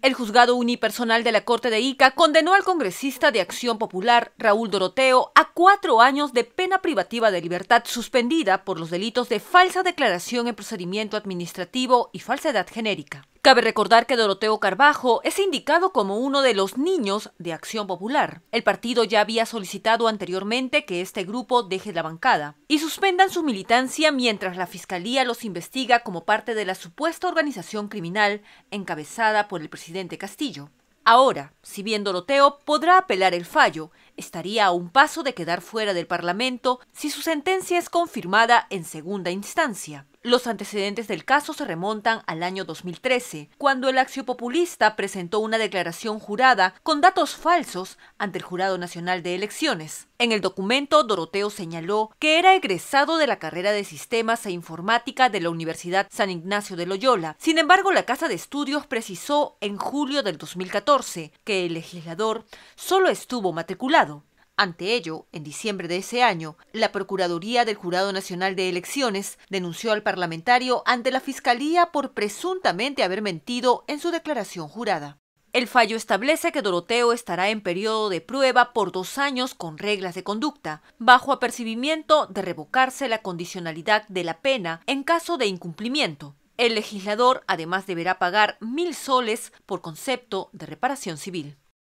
El juzgado unipersonal de la Corte de Ica condenó al congresista de Acción Popular, Raúl Doroteo, a cuatro años de pena privativa de libertad suspendida por los delitos de falsa declaración en procedimiento administrativo y falsedad genérica. Cabe recordar que Doroteo Carbajo es indicado como uno de los niños de Acción Popular. El partido ya había solicitado anteriormente que este grupo deje la bancada y suspendan su militancia mientras la Fiscalía los investiga como parte de la supuesta organización criminal encabezada por el presidente Castillo. Ahora, si bien Doroteo podrá apelar el fallo estaría a un paso de quedar fuera del Parlamento si su sentencia es confirmada en segunda instancia. Los antecedentes del caso se remontan al año 2013, cuando el populista presentó una declaración jurada con datos falsos ante el Jurado Nacional de Elecciones. En el documento, Doroteo señaló que era egresado de la carrera de Sistemas e Informática de la Universidad San Ignacio de Loyola. Sin embargo, la Casa de Estudios precisó en julio del 2014 que el legislador solo estuvo matriculado ante ello, en diciembre de ese año, la Procuraduría del Jurado Nacional de Elecciones denunció al parlamentario ante la Fiscalía por presuntamente haber mentido en su declaración jurada. El fallo establece que Doroteo estará en periodo de prueba por dos años con reglas de conducta, bajo apercibimiento de revocarse la condicionalidad de la pena en caso de incumplimiento. El legislador además deberá pagar mil soles por concepto de reparación civil.